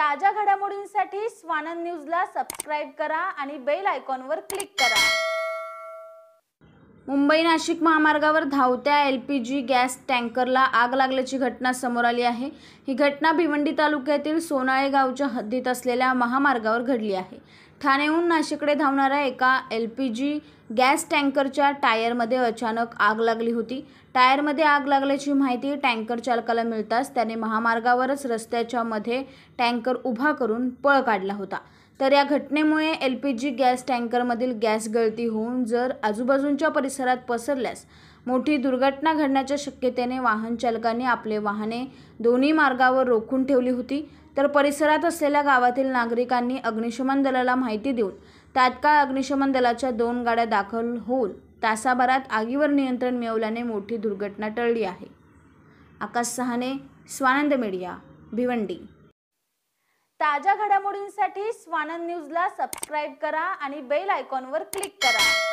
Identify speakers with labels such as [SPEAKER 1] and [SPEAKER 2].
[SPEAKER 1] ताज्या घडामोडींसाठी स्वानंद न्यूजला सबस्क्राईब करा आणि बेल आयकॉनवर क्लिक करा मुंबई नाशिक महामार्गावर धावत्या एल पी जी गॅस टँकरला आग लागल्याची घटना समोर आली आहे ही घटना भिवंडी तालुक्यातील सोनाळे गावच्या हद्दीत असलेल्या महामार्गावर घडली आहे ठाणेहून नाशिकडे धावणाऱ्या एका एल पी जी गॅस टँकरच्या टायरमध्ये अचानक आग लागली होती टायरमध्ये आग लागल्याची माहिती टँकर चालकाला मिळताच त्याने महामार्गावरच रस्त्याच्या मध्ये टँकर उभा करून पळ काढला होता तर या घटनेमुळे एल पी जी गॅस टँकरमधील गॅस गळती होऊन जर आजूबाजूंच्या परिसरात पसरल्यास मोठी दुर्घटना घडण्याच्या शक्यतेने चालकांनी आपले वाहने दोन्ही मार्गावर रोखून ठेवली होती तर परिसरात असलेल्या गावातील नागरिकांनी अग्निशमन दलाला माहिती देऊन तात्काळ अग्निशमन दलाच्या दोन गाड्या दाखल होऊन तासाभरात आगीवर नियंत्रण मिळवल्याने मोठी दुर्घटना टळली आहे आकाश सहाने स्वानंद मीडिया भिवंडी ताज्या घडामोडींसाठी स्वानंद न्यूजला सबस्क्राईब करा आणि बेल आयकॉनवर क्लिक करा